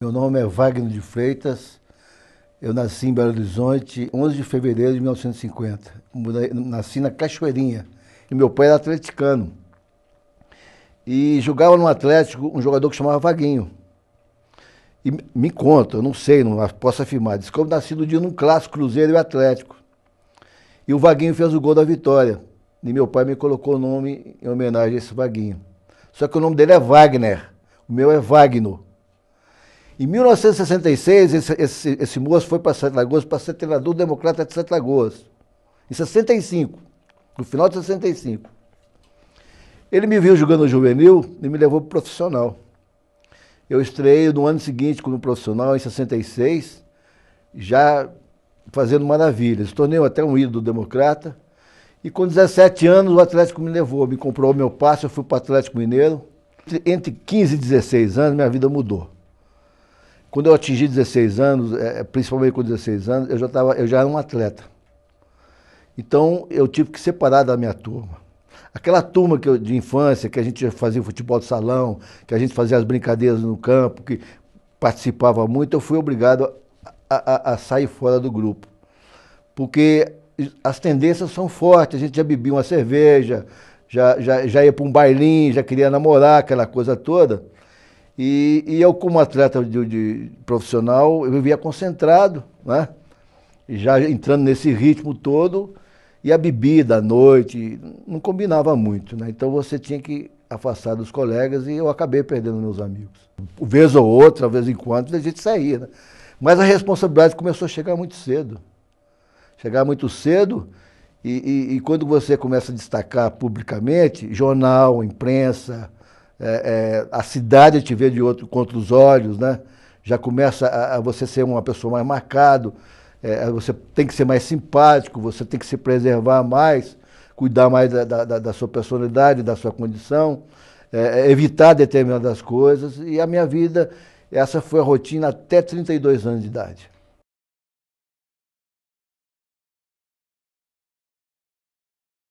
Meu nome é Wagner de Freitas. Eu nasci em Belo Horizonte, 11 de fevereiro de 1950. nasci na Cachoeirinha. E meu pai era atleticano. E jogava no Atlético um jogador que chamava Vaguinho. E me conta, eu não sei, não posso afirmar. Diz que eu nasci no dia num clássico Cruzeiro e Atlético. E o Vaguinho fez o gol da vitória. E meu pai me colocou o nome em homenagem a esse Vaguinho. Só que o nome dele é Wagner. O meu é Wagner. Em 1966, esse, esse, esse moço foi para Santa Lagoas para ser treinador democrata de Santa Lagoas. Em 65, no final de 65. Ele me viu jogando juvenil e me levou para o profissional. Eu estreiei no ano seguinte como profissional, em 66, já fazendo maravilhas. Tornei até um ídolo democrata. E com 17 anos o Atlético me levou, me comprou o meu passe, eu fui para o Atlético Mineiro. Entre 15 e 16 anos minha vida mudou. Quando eu atingi 16 anos, é, é, principalmente com 16 anos, eu já, tava, eu já era um atleta. Então, eu tive que separar da minha turma. Aquela turma que eu, de infância, que a gente fazia futebol de salão, que a gente fazia as brincadeiras no campo, que participava muito, eu fui obrigado a, a, a sair fora do grupo. Porque as tendências são fortes, a gente já bebia uma cerveja, já, já, já ia para um bailinho, já queria namorar, aquela coisa toda. E, e eu, como atleta de, de profissional, eu vivia concentrado, né? já entrando nesse ritmo todo, e a bebida à noite não combinava muito, né? Então você tinha que afastar dos colegas e eu acabei perdendo meus amigos. Uma vez ou outra, vez em quando, a gente saía, né? Mas a responsabilidade começou a chegar muito cedo. Chegar muito cedo e, e, e quando você começa a destacar publicamente, jornal, imprensa, é, é, a cidade te vê de outro, contra os olhos, né? Já começa a, a você ser uma pessoa mais marcado, é, você tem que ser mais simpático, você tem que se preservar mais, cuidar mais da, da, da sua personalidade, da sua condição, é, é, evitar determinadas coisas. E a minha vida, essa foi a rotina até 32 anos de idade.